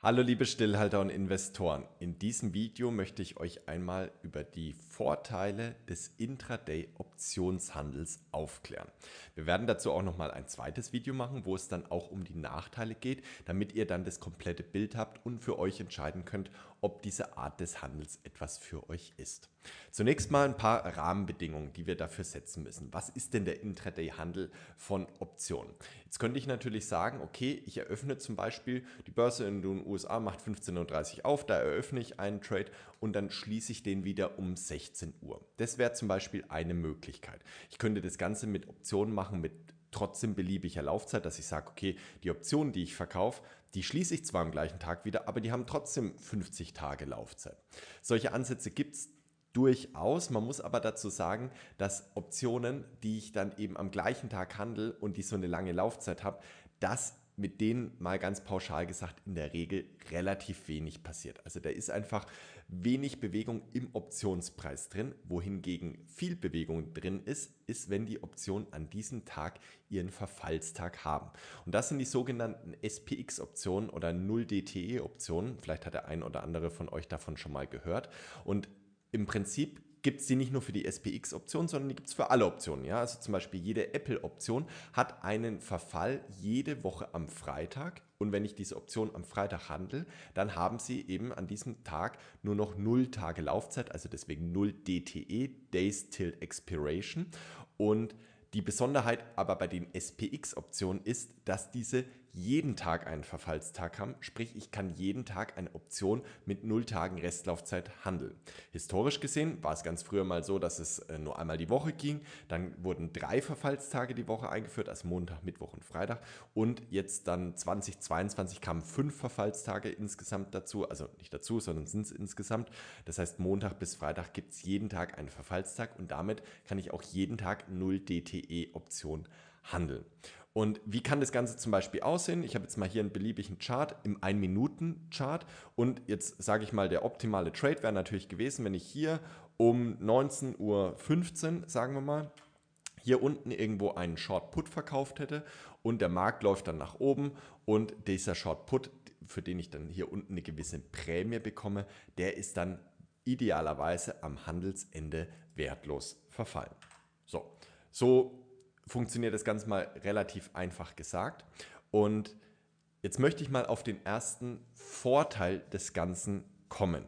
Hallo liebe Stillhalter und Investoren, in diesem Video möchte ich euch einmal über die Vorteile des Intraday Optionshandels aufklären. Wir werden dazu auch nochmal ein zweites Video machen, wo es dann auch um die Nachteile geht, damit ihr dann das komplette Bild habt und für euch entscheiden könnt, ob diese Art des Handels etwas für euch ist. Zunächst mal ein paar Rahmenbedingungen, die wir dafür setzen müssen. Was ist denn der Intraday-Handel von Optionen? Jetzt könnte ich natürlich sagen, okay, ich eröffne zum Beispiel die Börse in den USA, macht 15.30 Uhr auf, da eröffne ich einen Trade und dann schließe ich den wieder um 16 Uhr. Das wäre zum Beispiel eine Möglichkeit. Ich könnte das Ganze mit Optionen machen, mit trotzdem beliebiger Laufzeit, dass ich sage, okay, die Optionen, die ich verkaufe, die schließe ich zwar am gleichen Tag wieder, aber die haben trotzdem 50 Tage Laufzeit. Solche Ansätze gibt es durchaus. Man muss aber dazu sagen, dass Optionen, die ich dann eben am gleichen Tag handle und die so eine lange Laufzeit habe, das mit denen mal ganz pauschal gesagt in der Regel relativ wenig passiert. Also da ist einfach wenig Bewegung im Optionspreis drin. Wohingegen viel Bewegung drin ist, ist, wenn die Optionen an diesem Tag ihren Verfallstag haben. Und das sind die sogenannten SPX-Optionen oder 0DTE-Optionen. Vielleicht hat der ein oder andere von euch davon schon mal gehört. Und im Prinzip gibt es die nicht nur für die SPX-Option, sondern die gibt es für alle Optionen. Ja? Also zum Beispiel jede Apple-Option hat einen Verfall jede Woche am Freitag. Und wenn ich diese Option am Freitag handle, dann haben sie eben an diesem Tag nur noch 0 Tage Laufzeit, also deswegen 0 DTE, Days Till Expiration. Und die Besonderheit aber bei den SPX-Optionen ist, dass diese jeden Tag einen Verfallstag haben, sprich ich kann jeden Tag eine Option mit null Tagen Restlaufzeit handeln. Historisch gesehen war es ganz früher mal so, dass es äh, nur einmal die Woche ging, dann wurden drei Verfallstage die Woche eingeführt, also Montag, Mittwoch und Freitag und jetzt dann 2022 kamen fünf Verfallstage insgesamt dazu, also nicht dazu, sondern sind es insgesamt. Das heißt, Montag bis Freitag gibt es jeden Tag einen Verfallstag und damit kann ich auch jeden Tag null DTE-Option handeln. Und wie kann das Ganze zum Beispiel aussehen? Ich habe jetzt mal hier einen beliebigen Chart im 1-Minuten-Chart. Und jetzt sage ich mal, der optimale Trade wäre natürlich gewesen, wenn ich hier um 19.15 Uhr, sagen wir mal, hier unten irgendwo einen Short Put verkauft hätte und der Markt läuft dann nach oben und dieser Short Put, für den ich dann hier unten eine gewisse Prämie bekomme, der ist dann idealerweise am Handelsende wertlos verfallen. So, so funktioniert das Ganze mal relativ einfach gesagt. Und jetzt möchte ich mal auf den ersten Vorteil des Ganzen kommen.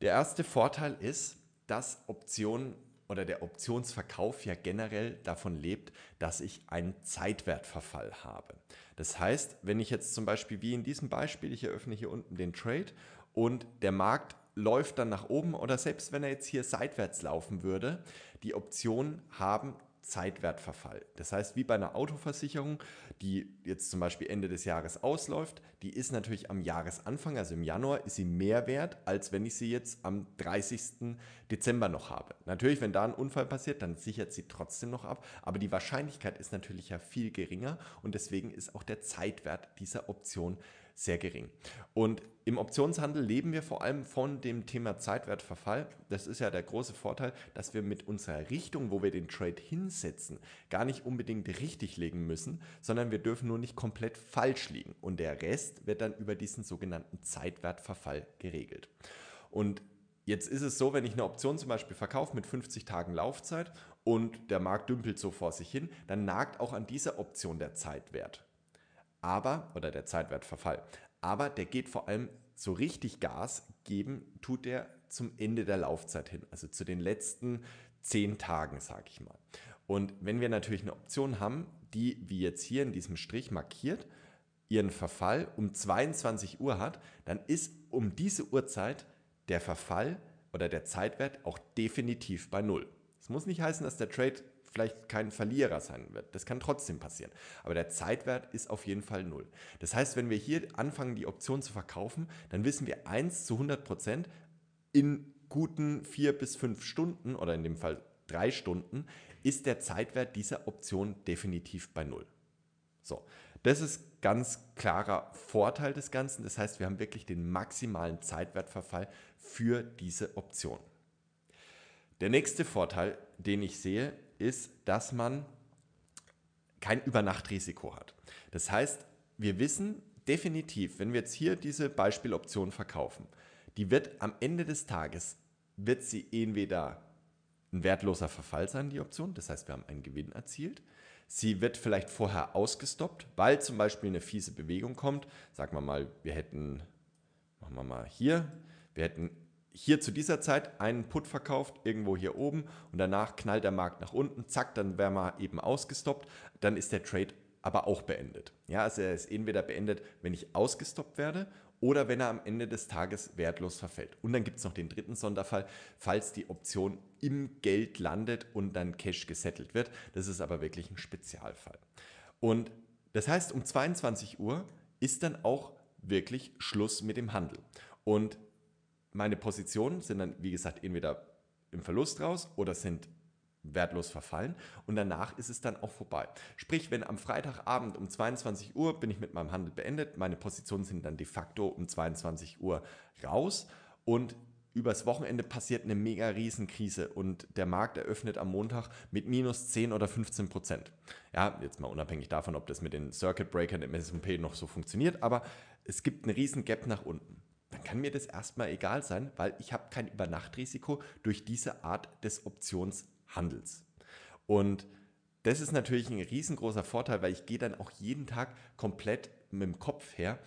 Der erste Vorteil ist, dass Optionen oder der Optionsverkauf ja generell davon lebt, dass ich einen Zeitwertverfall habe. Das heißt, wenn ich jetzt zum Beispiel wie in diesem Beispiel, ich eröffne hier unten den Trade und der Markt läuft dann nach oben oder selbst wenn er jetzt hier seitwärts laufen würde, die Optionen haben Zeitwertverfall. Das heißt, wie bei einer Autoversicherung, die jetzt zum Beispiel Ende des Jahres ausläuft, die ist natürlich am Jahresanfang, also im Januar, ist sie mehr wert, als wenn ich sie jetzt am 30. Dezember noch habe. Natürlich, wenn da ein Unfall passiert, dann sichert sie trotzdem noch ab, aber die Wahrscheinlichkeit ist natürlich ja viel geringer und deswegen ist auch der Zeitwert dieser Option sehr gering. Und im Optionshandel leben wir vor allem von dem Thema Zeitwertverfall. Das ist ja der große Vorteil, dass wir mit unserer Richtung, wo wir den Trade hinsetzen, gar nicht unbedingt richtig legen müssen, sondern wir dürfen nur nicht komplett falsch liegen. Und der Rest wird dann über diesen sogenannten Zeitwertverfall geregelt. Und Jetzt ist es so, wenn ich eine Option zum Beispiel verkaufe mit 50 Tagen Laufzeit und der Markt dümpelt so vor sich hin, dann nagt auch an dieser Option der Zeitwert aber, oder der Zeitwertverfall, aber der geht vor allem so richtig Gas geben, tut er zum Ende der Laufzeit hin, also zu den letzten zehn Tagen, sage ich mal. Und wenn wir natürlich eine Option haben, die, wie jetzt hier in diesem Strich markiert, ihren Verfall um 22 Uhr hat, dann ist um diese Uhrzeit der Verfall oder der Zeitwert auch definitiv bei Null. Es muss nicht heißen, dass der Trade vielleicht kein Verlierer sein wird. Das kann trotzdem passieren. Aber der Zeitwert ist auf jeden Fall null. Das heißt, wenn wir hier anfangen, die Option zu verkaufen, dann wissen wir 1 zu 100 Prozent in guten vier bis fünf Stunden oder in dem Fall drei Stunden ist der Zeitwert dieser Option definitiv bei null. So, das ist ganz klarer Vorteil des Ganzen. Das heißt, wir haben wirklich den maximalen Zeitwertverfall für diese Option. Der nächste Vorteil, den ich sehe, ist, dass man kein Übernachtrisiko hat. Das heißt, wir wissen definitiv, wenn wir jetzt hier diese Beispieloption verkaufen, die wird am Ende des Tages, wird sie entweder ein wertloser Verfall sein, die Option, das heißt, wir haben einen Gewinn erzielt, Sie wird vielleicht vorher ausgestoppt, weil zum Beispiel eine fiese Bewegung kommt. Sagen wir mal, wir hätten, machen wir mal hier, wir hätten hier zu dieser Zeit einen Put verkauft, irgendwo hier oben und danach knallt der Markt nach unten, zack, dann wären wir eben ausgestoppt, dann ist der Trade aber auch beendet. Ja, also er ist entweder beendet, wenn ich ausgestoppt werde oder wenn er am Ende des Tages wertlos verfällt. Und dann gibt es noch den dritten Sonderfall, falls die Option im Geld landet und dann Cash gesettelt wird. Das ist aber wirklich ein Spezialfall. Und das heißt, um 22 Uhr ist dann auch wirklich Schluss mit dem Handel. Und meine Positionen sind dann, wie gesagt, entweder im Verlust raus oder sind wertlos verfallen und danach ist es dann auch vorbei. Sprich, wenn am Freitagabend um 22 Uhr bin ich mit meinem Handel beendet, meine Positionen sind dann de facto um 22 Uhr raus und übers Wochenende passiert eine mega Riesenkrise und der Markt eröffnet am Montag mit minus 10 oder 15 Prozent. Ja, jetzt mal unabhängig davon, ob das mit den Circuit Breakern im S&P noch so funktioniert, aber es gibt einen riesen Gap nach unten kann mir das erstmal egal sein, weil ich habe kein Übernachtrisiko durch diese Art des Optionshandels. Und das ist natürlich ein riesengroßer Vorteil, weil ich gehe dann auch jeden Tag komplett mit dem Kopf her,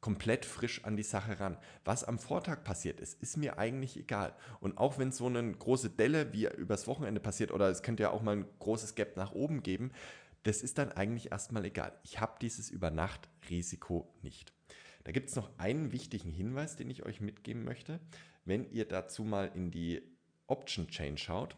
komplett frisch an die Sache ran. Was am Vortag passiert ist, ist mir eigentlich egal. Und auch wenn so eine große Delle wie übers Wochenende passiert oder es könnte ja auch mal ein großes Gap nach oben geben, das ist dann eigentlich erstmal egal. Ich habe dieses Übernachtrisiko nicht. Da gibt es noch einen wichtigen Hinweis, den ich euch mitgeben möchte. Wenn ihr dazu mal in die Option Chain schaut,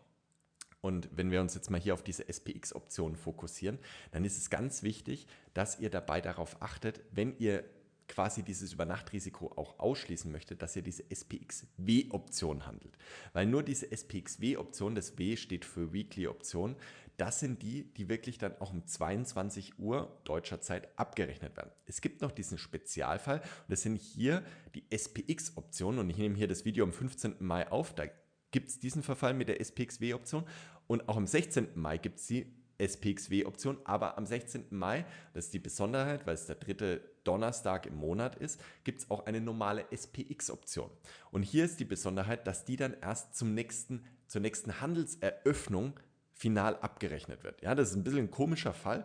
und wenn wir uns jetzt mal hier auf diese SPX-Option fokussieren, dann ist es ganz wichtig, dass ihr dabei darauf achtet, wenn ihr quasi dieses Übernachtrisiko auch ausschließen möchtet, dass ihr diese spx w option handelt. Weil nur diese spx w option das W steht für Weekly Option, das sind die, die wirklich dann auch um 22 Uhr deutscher Zeit abgerechnet werden. Es gibt noch diesen Spezialfall und das sind hier die SPX-Optionen und ich nehme hier das Video am 15. Mai auf, da gibt es diesen Verfall mit der SPXW-Option und auch am 16. Mai gibt es die SPXW-Option, aber am 16. Mai, das ist die Besonderheit, weil es der dritte Donnerstag im Monat ist, gibt es auch eine normale SPX-Option. Und hier ist die Besonderheit, dass die dann erst zum nächsten, zur nächsten Handelseröffnung final abgerechnet wird. Ja, das ist ein bisschen ein komischer Fall,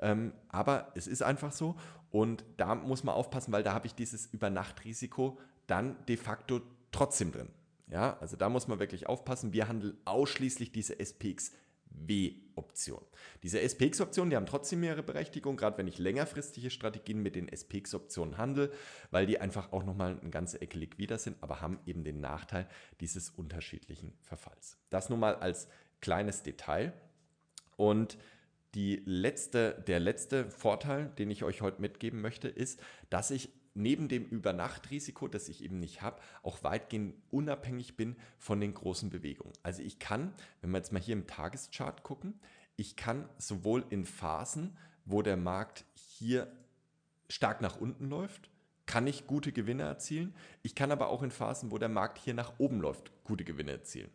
ähm, aber es ist einfach so und da muss man aufpassen, weil da habe ich dieses Übernachtrisiko dann de facto trotzdem drin. Ja, also da muss man wirklich aufpassen. Wir handeln ausschließlich diese SPX W-Option. Diese SPX-Optionen, die haben trotzdem ihre Berechtigung, gerade wenn ich längerfristige Strategien mit den SPX-Optionen handle, weil die einfach auch nochmal ein ganze Ecke liquider sind, aber haben eben den Nachteil dieses unterschiedlichen Verfalls. Das nun mal als kleines Detail. Und letzte, der letzte Vorteil, den ich euch heute mitgeben möchte, ist, dass ich neben dem Übernachtrisiko, das ich eben nicht habe, auch weitgehend unabhängig bin von den großen Bewegungen. Also ich kann, wenn wir jetzt mal hier im Tageschart gucken, ich kann sowohl in Phasen, wo der Markt hier stark nach unten läuft, kann ich gute Gewinne erzielen. Ich kann aber auch in Phasen, wo der Markt hier nach oben läuft, gute Gewinne erzielen.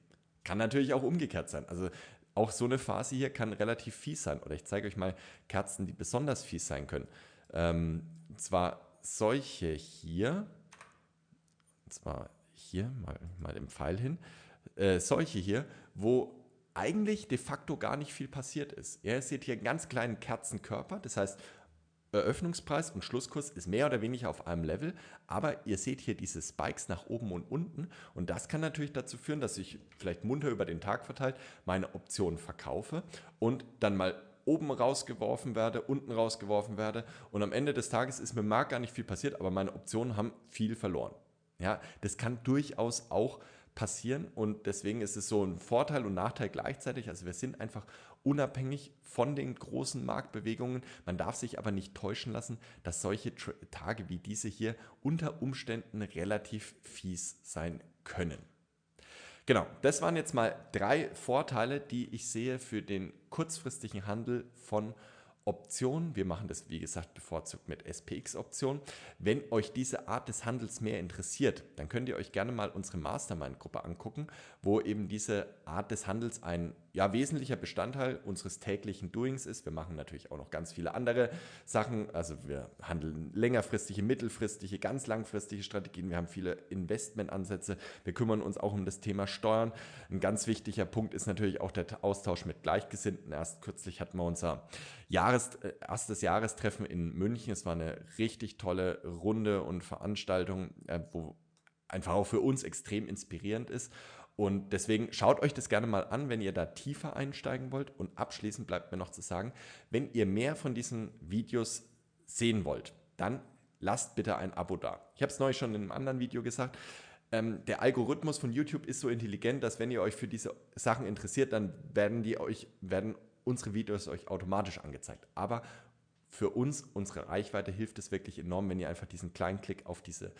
Kann natürlich auch umgekehrt sein. Also auch so eine Phase hier kann relativ fies sein. Oder ich zeige euch mal Kerzen, die besonders fies sein können. Ähm, und zwar solche hier. Und zwar hier mal, mal im Pfeil hin. Äh, solche hier, wo eigentlich de facto gar nicht viel passiert ist. Ihr seht hier einen ganz kleinen Kerzenkörper, das heißt, Eröffnungspreis und Schlusskurs ist mehr oder weniger auf einem Level, aber ihr seht hier diese Spikes nach oben und unten und das kann natürlich dazu führen, dass ich vielleicht munter über den Tag verteilt meine Optionen verkaufe und dann mal oben rausgeworfen werde, unten rausgeworfen werde und am Ende des Tages ist mit dem Markt gar nicht viel passiert, aber meine Optionen haben viel verloren. Ja, das kann durchaus auch passieren. Und deswegen ist es so ein Vorteil und Nachteil gleichzeitig. Also wir sind einfach unabhängig von den großen Marktbewegungen. Man darf sich aber nicht täuschen lassen, dass solche Tage wie diese hier unter Umständen relativ fies sein können. Genau, das waren jetzt mal drei Vorteile, die ich sehe für den kurzfristigen Handel von Optionen. Wir machen das, wie gesagt, bevorzugt mit SPX-Optionen. Wenn euch diese Art des Handels mehr interessiert, dann könnt ihr euch gerne mal unsere Mastermind-Gruppe angucken, wo eben diese Art des Handels ein ja, wesentlicher Bestandteil unseres täglichen Doings ist. Wir machen natürlich auch noch ganz viele andere Sachen. Also wir handeln längerfristige, mittelfristige, ganz langfristige Strategien. Wir haben viele Investmentansätze. Wir kümmern uns auch um das Thema Steuern. Ein ganz wichtiger Punkt ist natürlich auch der Austausch mit Gleichgesinnten. Erst kürzlich hatten wir unser Jahres Jahres, erstes äh, Jahrestreffen in München. Es war eine richtig tolle Runde und Veranstaltung, äh, wo einfach auch für uns extrem inspirierend ist. Und deswegen schaut euch das gerne mal an, wenn ihr da tiefer einsteigen wollt. Und abschließend bleibt mir noch zu sagen, wenn ihr mehr von diesen Videos sehen wollt, dann lasst bitte ein Abo da. Ich habe es neulich schon in einem anderen Video gesagt. Ähm, der Algorithmus von YouTube ist so intelligent, dass wenn ihr euch für diese Sachen interessiert, dann werden die euch, werden unsere Videos euch automatisch angezeigt. Aber für uns, unsere Reichweite hilft es wirklich enorm, wenn ihr einfach diesen kleinen Klick auf diese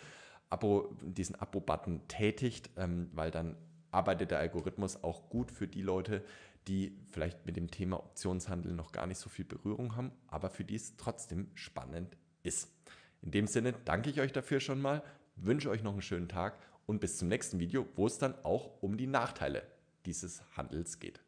Abo, diesen Abo-Button tätigt, ähm, weil dann arbeitet der Algorithmus auch gut für die Leute, die vielleicht mit dem Thema Optionshandel noch gar nicht so viel Berührung haben, aber für die es trotzdem spannend ist. In dem Sinne danke ich euch dafür schon mal, wünsche euch noch einen schönen Tag und bis zum nächsten Video, wo es dann auch um die Nachteile dieses Handels geht.